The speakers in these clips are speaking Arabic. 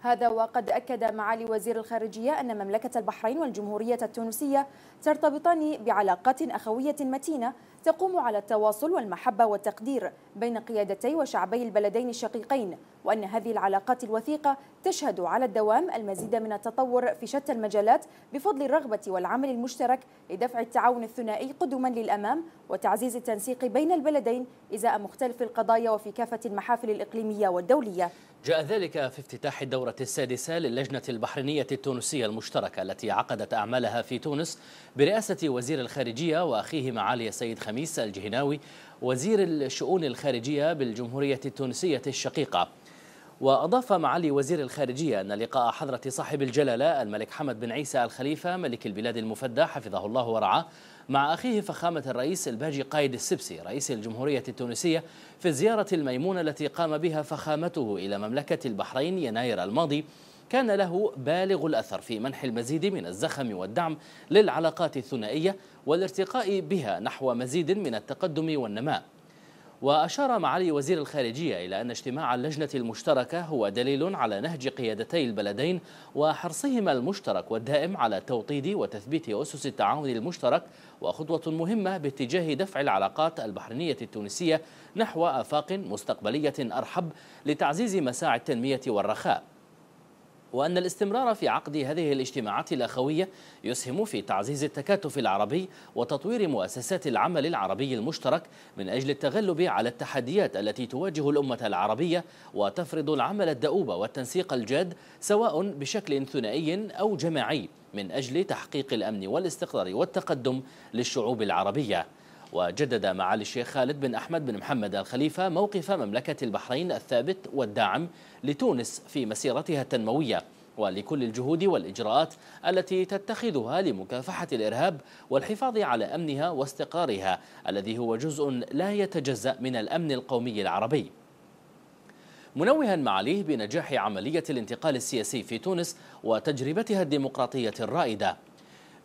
هذا وقد أكد معالي وزير الخارجية أن مملكة البحرين والجمهورية التونسية ترتبطان بعلاقات أخوية متينة تقوم على التواصل والمحبة والتقدير بين قيادتي وشعبي البلدين الشقيقين وأن هذه العلاقات الوثيقة تشهد على الدوام المزيد من التطور في شتى المجالات بفضل الرغبة والعمل المشترك لدفع التعاون الثنائي قدما للأمام وتعزيز التنسيق بين البلدين إزاء مختلف القضايا وفي كافة المحافل الإقليمية والدولية جاء ذلك في افتتاح الدورة السادسة للجنة البحرينية التونسية المشتركة التي عقدت أعمالها في تونس برئاسة وزير الخارجية وأخيه معالي السيد خميس الجهناوي وزير الشؤون الخارجية بالجمهورية التونسية الشقيقة وأضاف معالي وزير الخارجية أن لقاء حضرة صاحب الجلالة الملك حمد بن عيسى الخليفة ملك البلاد المفدى حفظه الله ورعاه مع أخيه فخامة الرئيس الباجي قايد السبسي رئيس الجمهورية التونسية في الزيارة الميمونة التي قام بها فخامته إلى مملكة البحرين يناير الماضي كان له بالغ الأثر في منح المزيد من الزخم والدعم للعلاقات الثنائية والارتقاء بها نحو مزيد من التقدم والنماء وأشار معالي وزير الخارجية إلى أن اجتماع اللجنة المشتركة هو دليل على نهج قيادتي البلدين وحرصهما المشترك والدائم على توطيد وتثبيت أسس التعاون المشترك وخطوة مهمة باتجاه دفع العلاقات البحرينية التونسية نحو آفاق مستقبلية أرحب لتعزيز مساعي التنمية والرخاء وأن الاستمرار في عقد هذه الاجتماعات الأخوية يسهم في تعزيز التكاتف العربي وتطوير مؤسسات العمل العربي المشترك من أجل التغلب على التحديات التي تواجه الأمة العربية وتفرض العمل الدؤوب والتنسيق الجاد سواء بشكل ثنائي أو جماعي من أجل تحقيق الأمن والاستقرار والتقدم للشعوب العربية وجدد معالي الشيخ خالد بن أحمد بن محمد الخليفة موقف مملكة البحرين الثابت والداعم لتونس في مسيرتها التنموية ولكل الجهود والإجراءات التي تتخذها لمكافحة الإرهاب والحفاظ على أمنها واستقرارها الذي هو جزء لا يتجزأ من الأمن القومي العربي منوها معاليه بنجاح عملية الانتقال السياسي في تونس وتجربتها الديمقراطية الرائدة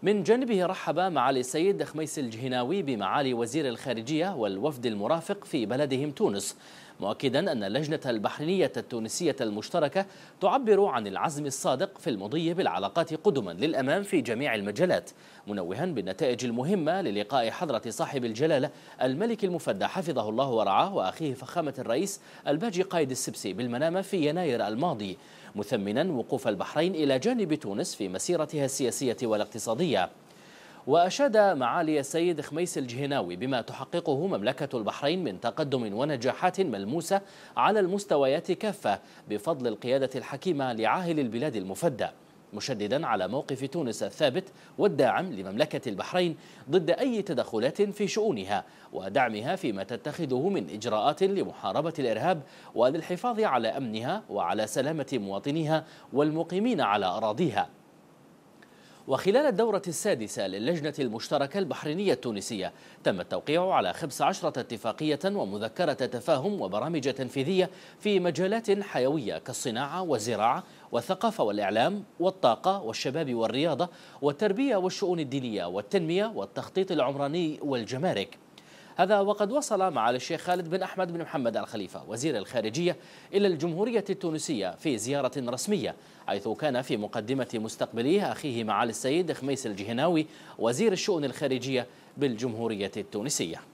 من جانبه رحب معالي السيد خميس الجهناوي بمعالي وزير الخارجية والوفد المرافق في بلدهم تونس مؤكدا أن اللجنة البحرينية التونسية المشتركة تعبر عن العزم الصادق في المضي بالعلاقات قدما للأمام في جميع المجالات منوها بالنتائج المهمة للقاء حضرة صاحب الجلالة الملك المفدى حفظه الله ورعاه وأخيه فخامة الرئيس الباجي قايد السبسي بالمنامة في يناير الماضي مثمنا وقوف البحرين إلى جانب تونس في مسيرتها السياسية والاقتصادية وأشاد معالي السيد خميس الجهناوي بما تحققه مملكة البحرين من تقدم ونجاحات ملموسة على المستويات كافة بفضل القيادة الحكيمة لعاهل البلاد المفدى مشددا على موقف تونس الثابت والداعم لمملكة البحرين ضد أي تدخلات في شؤونها ودعمها فيما تتخذه من إجراءات لمحاربة الإرهاب وللحفاظ على أمنها وعلى سلامة مواطنيها والمقيمين على أراضيها وخلال الدورة السادسة للجنة المشتركة البحرينية التونسية تم التوقيع على 15 اتفاقية ومذكرة تفاهم وبرامج تنفيذية في مجالات حيوية كالصناعة والزراعة والثقافة والإعلام والطاقة والشباب والرياضة والتربية والشؤون الدينية والتنمية والتخطيط العمراني والجمارك هذا وقد وصل معالي الشيخ خالد بن أحمد بن محمد الخليفة وزير الخارجية إلى الجمهورية التونسية في زيارة رسمية حيث كان في مقدمة مستقبليه أخيه معالي السيد خميس الجهناوي وزير الشؤون الخارجية بالجمهورية التونسية